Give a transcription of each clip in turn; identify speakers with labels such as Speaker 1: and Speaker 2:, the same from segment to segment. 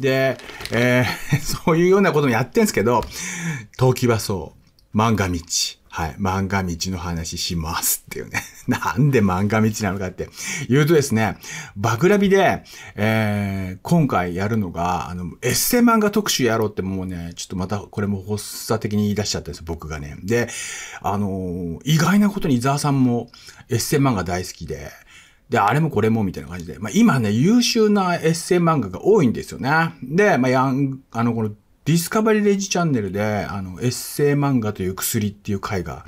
Speaker 1: で、えー、そういうようなこともやってんすけど、陶器はそう、漫画道。はい。漫画道の話しますっていうね。なんで漫画道なのかって言うとですね、バグラビで、えー、今回やるのが、あの、エッセイ漫画特集やろうってもうね、ちょっとまたこれも発作的に言い出しちゃったんです、僕がね。で、あのー、意外なことに伊沢さんもエッセイ漫画大好きで、で、あれもこれもみたいな感じで、まあ、今ね、優秀なエッセイ漫画が多いんですよね。で、まあ、やん、あの、この、ディスカバリーレジチャンネルで、あの、エッセイ漫画という薬っていう回が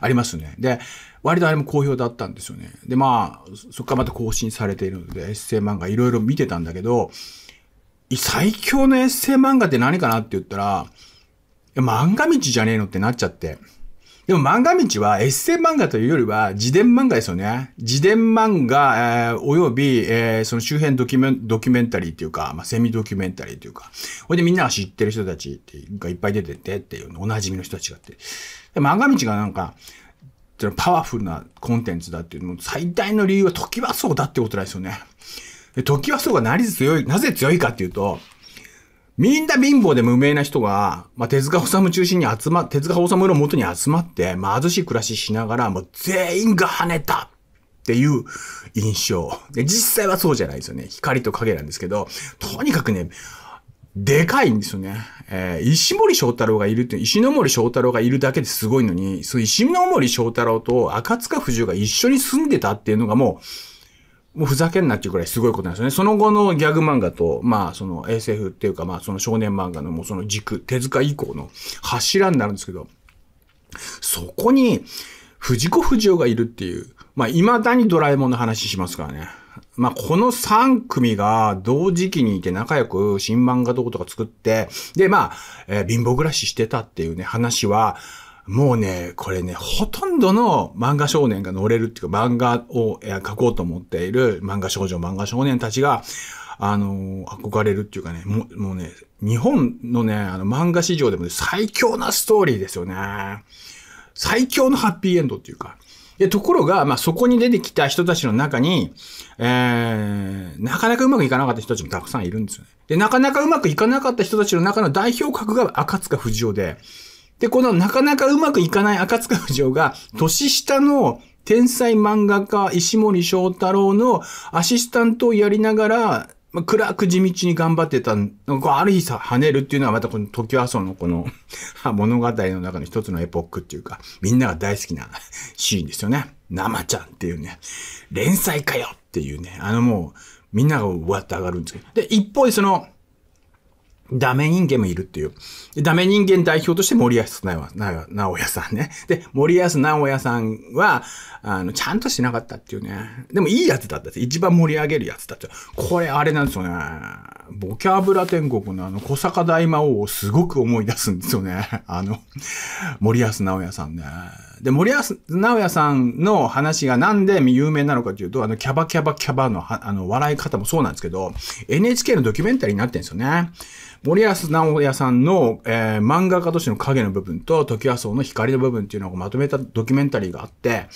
Speaker 1: ありますね。で、割とあれも好評だったんですよね。で、まあ、そっからまた更新されているので、エッセイ漫画いろいろ見てたんだけど、最強のエッセイ漫画って何かなって言ったら、漫画道じゃねえのってなっちゃって。でも漫画道はエッセイ漫画というよりは自伝漫画ですよね。自伝漫画、えー、および、えー、その周辺ドキュメンドキュメンタリーっていうか、まあ、セミドキュメンタリーっていうか、ほいでみんなが知ってる人たちがいっぱい出ててっていう、おなじみの人たちがって。で漫画道がなんか、パワフルなコンテンツだっていうの最大の理由は時はそうだってことなんですよね。ト時はそうがなり強い、なぜ強いかっていうと、みんな貧乏で無名な人が、まあ、手塚治虫中心に集ま、手塚治虫の元に集まって、ま貧しい暮らししながら、もう全員が跳ねたっていう印象。で、実際はそうじゃないですよね。光と影なんですけど、とにかくね、でかいんですよね。えー、石森章太郎がいるって、石森章太郎がいるだけですごいのに、その石森章太郎と赤塚不二が一緒に住んでたっていうのがもう、もうふざけんなっていうくらいすごいことなんですよね。その後のギャグ漫画と、まあその SF っていうかまあその少年漫画のもうその軸、手塚以降の柱になるんですけど、そこに藤子不二雄がいるっていう、まあ未だにドラえもんの話しますからね。まあ、この3組が同時期にいて仲良く新漫画どことか作って、で、まあ、えー、貧乏暮らししてたっていうね、話は、もうね、これね、ほとんどの漫画少年が乗れるっていうか、漫画を描こうと思っている漫画少女、漫画少年たちが、あのー、憧れるっていうかね、もうもうね、日本のね、あの漫画史上でも、ね、最強なストーリーですよね。最強のハッピーエンドっていうか。で、ところが、まあ、そこに出てきた人たちの中に、えー、なかなかうまくいかなかった人たちもたくさんいるんですよね。で、なかなかうまくいかなかった人たちの中の代表格が赤塚不二夫で、で、このなかなかうまくいかない赤塚不条が、年下の天才漫画家石森章太郎のアシスタントをやりながら、まあ、暗く地道に頑張ってた、ある日さ、跳ねるっていうのはまたこの時はそのこの 物語の中の一つのエポックっていうか、みんなが大好きなシーンですよね。生ちゃんっていうね、連載かよっていうね、あのもう、みんながわって上がるんですけど。で、一方でその、ダメ人間もいるっていう。ダメ人間代表として森安直哉さんね。で、森安直哉さんは、あの、ちゃんとしなかったっていうね。でもいいやつだったって。一番盛り上げるやつだった。これあれなんですよね。ボキャブラ天国のあの、小坂大魔王をすごく思い出すんですよね。あの、森安直哉さんね。で、森保直也さんの話がなんで有名なのかというと、あの、キャバキャバキャバのあの笑い方もそうなんですけど、NHK のドキュメンタリーになってるんですよね。森保直也さんの、えー、漫画家としての影の部分と、時は荘の光の部分っていうのをまとめたドキュメンタリーがあって、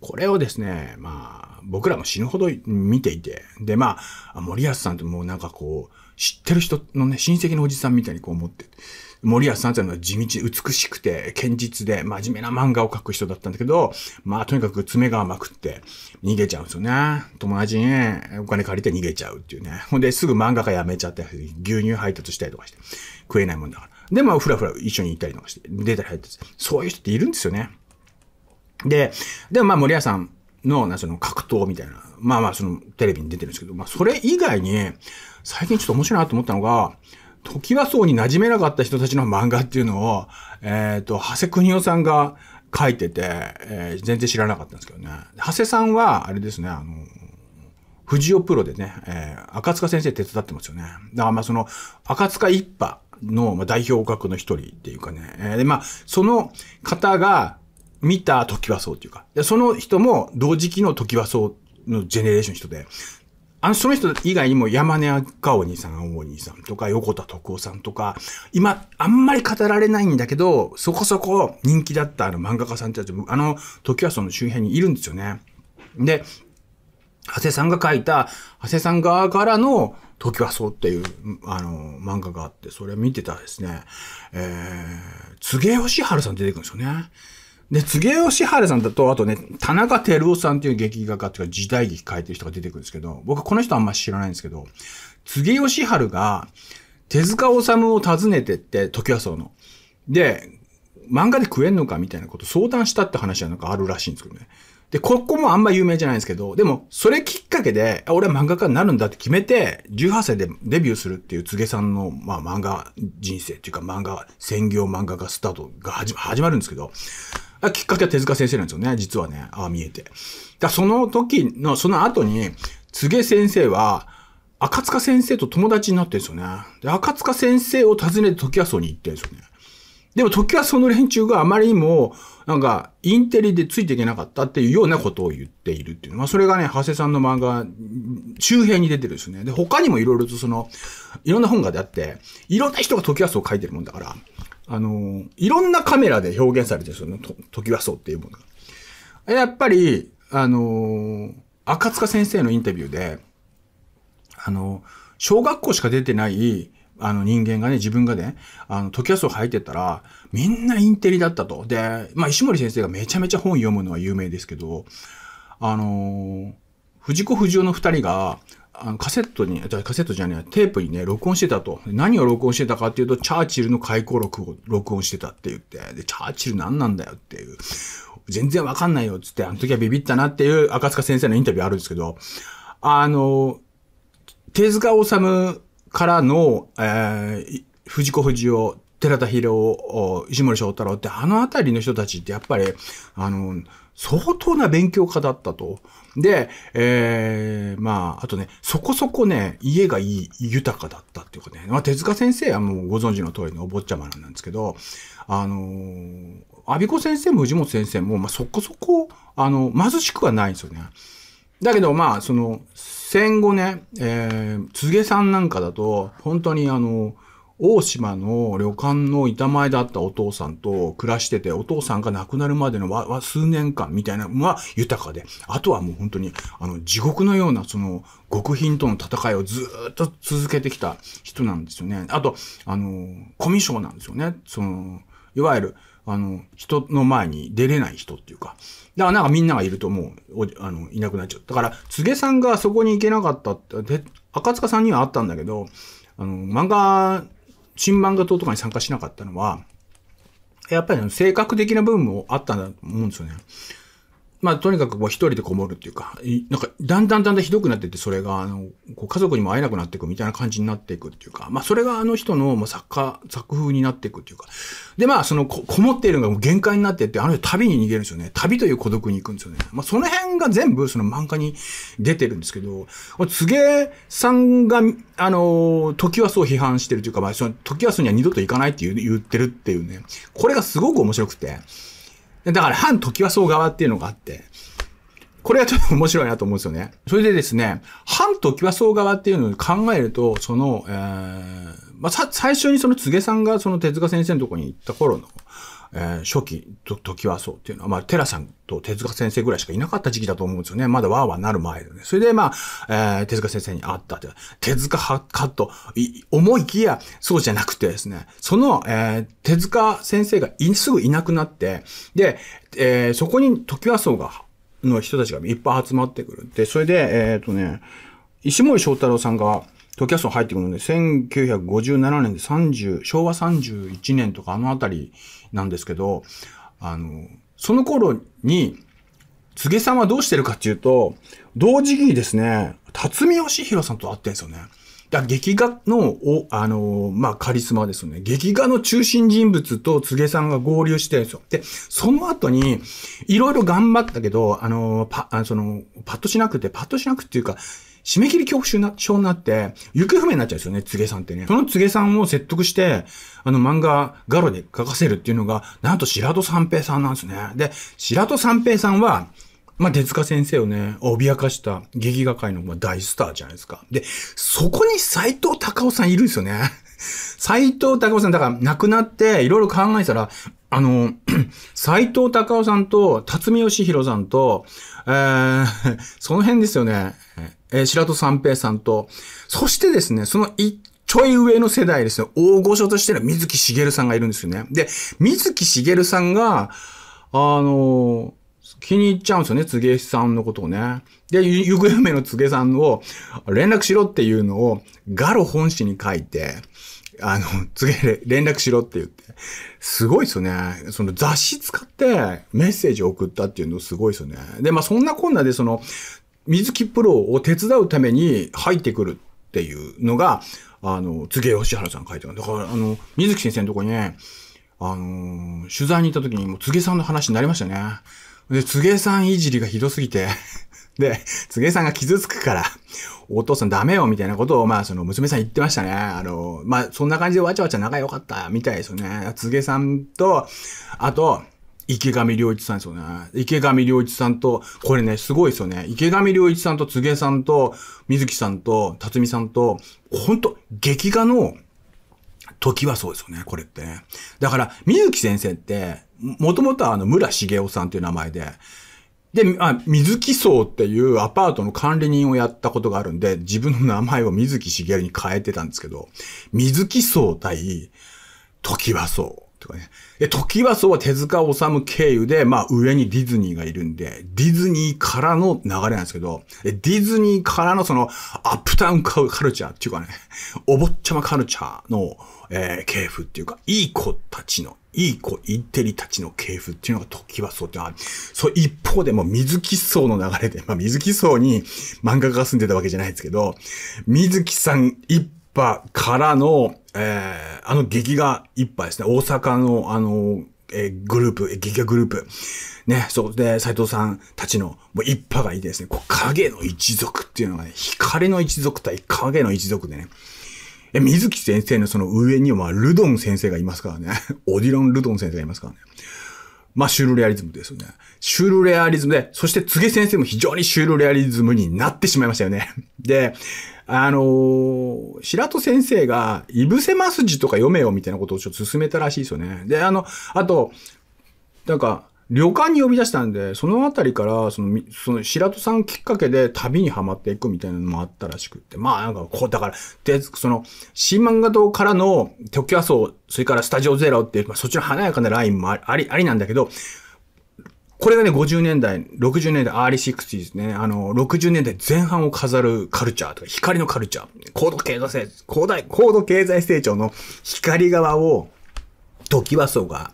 Speaker 1: これをですね、まあ、僕らも死ぬほど見ていて、で、まあ、森保さんともうなんかこう、知ってる人のね、親戚のおじさんみたいにこう思って、森保さんというのは地道、美しくて、堅実で、真面目な漫画を描く人だったんだけど、まあ、とにかく爪が甘くって、逃げちゃうんですよね。友達にお金借りて逃げちゃうっていうね。ほんで、すぐ漫画家辞めちゃって、牛乳配達したりとかして、食えないもんだから。で、まあ、ふらふら一緒に行ったりとかして、出たり入ったりそういう人っているんですよね。で、でもまあ、森保さんの、な、その格闘みたいな、まあまあ、そのテレビに出てるんですけど、まあ、それ以外に、最近ちょっと面白いなと思ったのが、時はワ荘に馴染めなかった人たちの漫画っていうのを、えっ、ー、と、長谷邦夫さんが書いてて、えー、全然知らなかったんですけどね。長谷さんは、あれですね、あの、藤尾プロでね、えー、赤塚先生手伝ってますよね。だからまあその、赤塚一派の代表格の一人っていうかね。えー、でまあ、その方が見た時はそうっていうか、その人も同時期の時はそうのジェネレーション人で、あの、その人以外にも山根赤鬼さん、青鬼さんとか、横田徳夫さんとか、今、あんまり語られないんだけど、そこそこ人気だったあの漫画家さんたちも、あの、時はその周辺にいるんですよね。で、長谷さんが書いた、長谷さん側からの、時はそうっていう、あの、漫画があって、それ見てたらですね、えー、よしはるさん出てくるんですよね。で、柘植義晴さんだと、あとね、田中照夫さんっていう劇画家っていうか時代劇書いてる人が出てくるんですけど、僕この人あんま知らないんですけど、柘植義晴が手塚治虫を訪ねてって、時はその。で、漫画で食えんのかみたいなこと相談したって話はなんかあるらしいんですけどね。で、ここもあんま有名じゃないんですけど、でも、それきっかけで、俺は漫画家になるんだって決めて、18歳でデビューするっていう、つげさんの、まあ、漫画人生っていうか、漫画、専業漫画家スタートが始まるんですけど、きっかけは手塚先生なんですよね、実はね、ああ見えて。だその時の、その後に、柘植先生は、赤塚先生と友達になってるんですよね。で、赤塚先生を訪ねて時はうに行ってるんですよね。でも時はその連中があまりにも、なんか、インテリでついていけなかったっていうようなことを言っているっていう。まあ、それがね、長谷さんの漫画、周辺に出てるんですよね。で、他にもいろいろとその、いろんな本があって、いろんな人が時は荘を書いてるもんだから、あの、いろんなカメラで表現されてるんですよね、トキワ荘っていうものが。やっぱり、あの、赤塚先生のインタビューで、あの、小学校しか出てない、あの人間がね、自分がね、あの、時そう入ってたら、みんなインテリだったと。で、まあ、石森先生がめちゃめちゃ本読むのは有名ですけど、あの藤子不二雄の二人が、あのカセットに、カセットじゃねえ、テープにね、録音してたと。何を録音してたかっていうと、チャーチルの回顧録を録音してたって言って、で、チャーチル何なんだよっていう。全然わかんないよっつって、あの時はビビったなっていう赤塚先生のインタビューあるんですけど、あの、手塚治虫からの、えー、藤子不二雄、寺田博夫、石森章太郎って、あの辺りの人たちってやっぱり、あの、相当な勉強家だったと。で、えー、まあ、あとね、そこそこね、家がいい、豊かだったっていうかね、まあ、手塚先生はもうご存知の通りのお坊ちゃまなんですけど、あのー、阿孫子先生も藤本先生も、まあ、そこそこ、あの、貧しくはないんですよね。だけど、まあ、その、戦後ね、えー、柘植さんなんかだと、本当にあのー、大島の旅館の板前だったお父さんと暮らしてて、お父さんが亡くなるまでのわわ数年間みたいなのは豊かで、あとはもう本当に、あの、地獄のような、その、極貧との戦いをずっと続けてきた人なんですよね。あと、あの、コミョーなんですよね。その、いわゆる、あの、人の前に出れない人っていうか。だからなんかみんながいるともう、あの、いなくなっちゃう。だから、つげさんがそこに行けなかったって、で、赤塚さんにはあったんだけど、あの、漫画新漫画党とかに参加しなかったのは、やっぱり性格的な部分もあったんだと思うんですよね。まあ、とにかくもう一人でこもるっていうか、なんか、だんだんだんだんひどくなってて、それが、あの、家族にも会えなくなっていくみたいな感じになっていくっていうか、まあ、それがあの人の、まあ、作家、作風になっていくっていうか。で、まあ、そのこ、こもっているのがもう限界になってって、あの人旅に逃げるんですよね。旅という孤独に行くんですよね。まあ、その辺が全部、その漫画に出てるんですけど、つげさんが、あの、時はそう批判してるというか、まあ、その、時はそうには二度と行かないって言ってるっていうね。これがすごく面白くて。だから反時はそう側っていうのがあって、これはちょっと面白いなと思うんですよね。それでですね、反時はそう側っていうのを考えると、その、えー、まあ、最初にその柘植さんがその手塚先生のとこに行った頃の、えー、初期、時はそうっていうのは、まあ、寺さんと手塚先生ぐらいしかいなかった時期だと思うんですよね。まだわーわーなる前でね。それで、まあ、えー、手塚先生に会ったって、手塚派かと思いきや、そうじゃなくてですね、その、えー、手塚先生がすぐいなくなって、で、えー、そこに時はそうが、の人たちがいっぱい集まってくる。で、それで、えっ、ー、とね、石森章太郎さんが、時はそう入ってくるので、1957年で30、昭和31年とかあのあたりなんですけど、あの、その頃に、柘植さんはどうしてるかっていうと、同時期にですね、辰巳義弘さんと会ってんですよね。だ劇画の、お、あのー、まあ、カリスマですよね。劇画の中心人物と柘植さんが合流してるんですよ。で、その後に、いろいろ頑張ったけど、あのー、パ、あその、パッとしなくて、パッとしなくっていうか、締め切り恐怖症な症になって、行方不明になっちゃうんですよね、つげさんってね。そのつげさんを説得して、あの漫画、ガロで書かせるっていうのが、なんと白戸三平さんなんですね。で、白戸三平さんは、まあ、手塚先生をね、脅かした劇画界の大スターじゃないですか。で、そこに斎藤隆夫さんいるんですよね。斎藤隆夫さん、だから亡くなっていろいろ考えたら、あの、斎 藤隆夫さんと、辰巳義弘さんと、えー、その辺ですよね。えー、白戸三平さんと、そしてですね、その一ちょい上の世代ですね、大御所としての水木しげるさんがいるんですよね。で、水木しげるさんが、あの気に入っちゃうんですよね、つげさんのことをね。で、行方不明のつげさんを連絡しろっていうのを、ガロ本誌に書いて、あの、次連絡しろって言って。すごいっすよね。その雑誌使ってメッセージを送ったっていうのすごいっすよね。で、まあそんなこんなでその、水木プロを手伝うために入ってくるっていうのが、あの、次吉原さん書いてある。だから、あの、水木先生のとこにね、あのー、取材に行った時にもうつげさんの話になりましたね。で、つげさんいじりがひどすぎてで、つげさんが傷つくから、お父さんダメよ、みたいなことを、まあ、その娘さん言ってましたね。あの、まあ、そんな感じでわちゃわちゃ仲良かった、みたいですよね。つげさんと、あと、池上良一さんですよね。池上良一さんと、これね、すごいですよね。池上良一さんと、つげさんと、水木さんと、辰巳さんと、ほんと、劇画の、時はそうですよね、これってね。だから、水木先生って、もともとはあの、村茂夫さんという名前で、で、あ、水木荘っていうアパートの管理人をやったことがあるんで、自分の名前を水木しげるに変えてたんですけど、水木荘対時和荘。とかね。で、時は荘は手塚治虫経由で、まあ上にディズニーがいるんで、ディズニーからの流れなんですけど、ディズニーからのそのアップタウンカルチャーっていうかね、お坊ちゃまカルチャーの、えー、系譜っていうか、いい子たちのいい子、インテリたちの系譜っていうのが時はそうってある。そう、一方でも水木荘の流れで、まあ水木荘に漫画家が住んでたわけじゃないですけど、水木さん一派からの、えー、あの劇画一派ですね、大阪のあの、えー、グループ、えー、劇画グループ。ね、そうで斎藤さんたちのもう一派がいてですね、こう影の一族っていうのがね、光の一族対影の一族でね、え、水木先生のその上には、ルドン先生がいますからね。オディロン・ルドン先生がいますからね。まあ、シュールレアリズムですよね。シュールレアリズムで、そして、つげ先生も非常にシュールレアリズムになってしまいましたよね。で、あのー、白戸先生が、いぶせますじとか読めよみたいなことをちょっと勧めたらしいですよね。で、あの、あと、なんか、旅館に呼び出したんで、そのあたりから、その、その白戸さんきっかけで旅にはまっていくみたいなのもあったらしくって。まあなんか、こう、だから、で、その、新漫画堂からの、特許麻生、それからスタジオゼロっていう、まあそっちの華やかなラインもあり、ありなんだけど、これがね、50年代、60年代、アーリー60ですね。あの、60年代前半を飾るカルチャーとか、光のカルチャー、高度経済成、高大、高度経済成長の光側を、時はそうが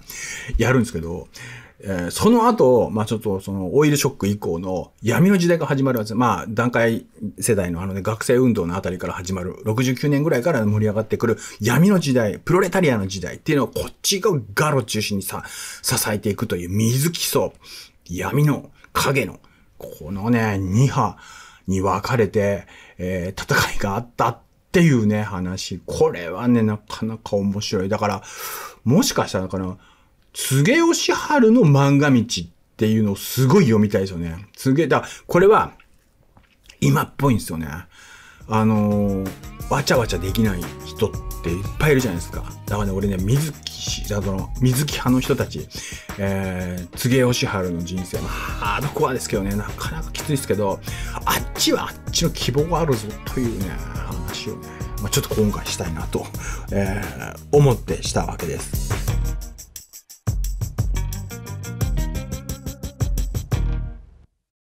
Speaker 1: やるんですけど、えー、その後、まあちょっとそのオイルショック以降の闇の時代が始まるわけまあ段階世代のあのね、学生運動のあたりから始まる、69年ぐらいから盛り上がってくる闇の時代、プロレタリアの時代っていうのをこっちがガロ中心にさ、支えていくという水基礎、闇の影の、このね、2波に分かれて、えー、戦いがあったっていうね、話。これはね、なかなか面白い。だから、もしかしたらかな、よしは春の漫画道っていうのをすごい読みたいですよね。つげ、だこれは、今っぽいんですよね。あのー、わちゃわちゃできない人っていっぱいいるじゃないですか。だからね、俺ね、水木氏、だの、水木派の人たち、えー、よしは春の人生、まあ、ハードコアですけどね、なかなかきついですけど、あっちはあっちの希望があるぞというね、話をね、まあ、ちょっと今回したいなと、えー、思ってしたわけです。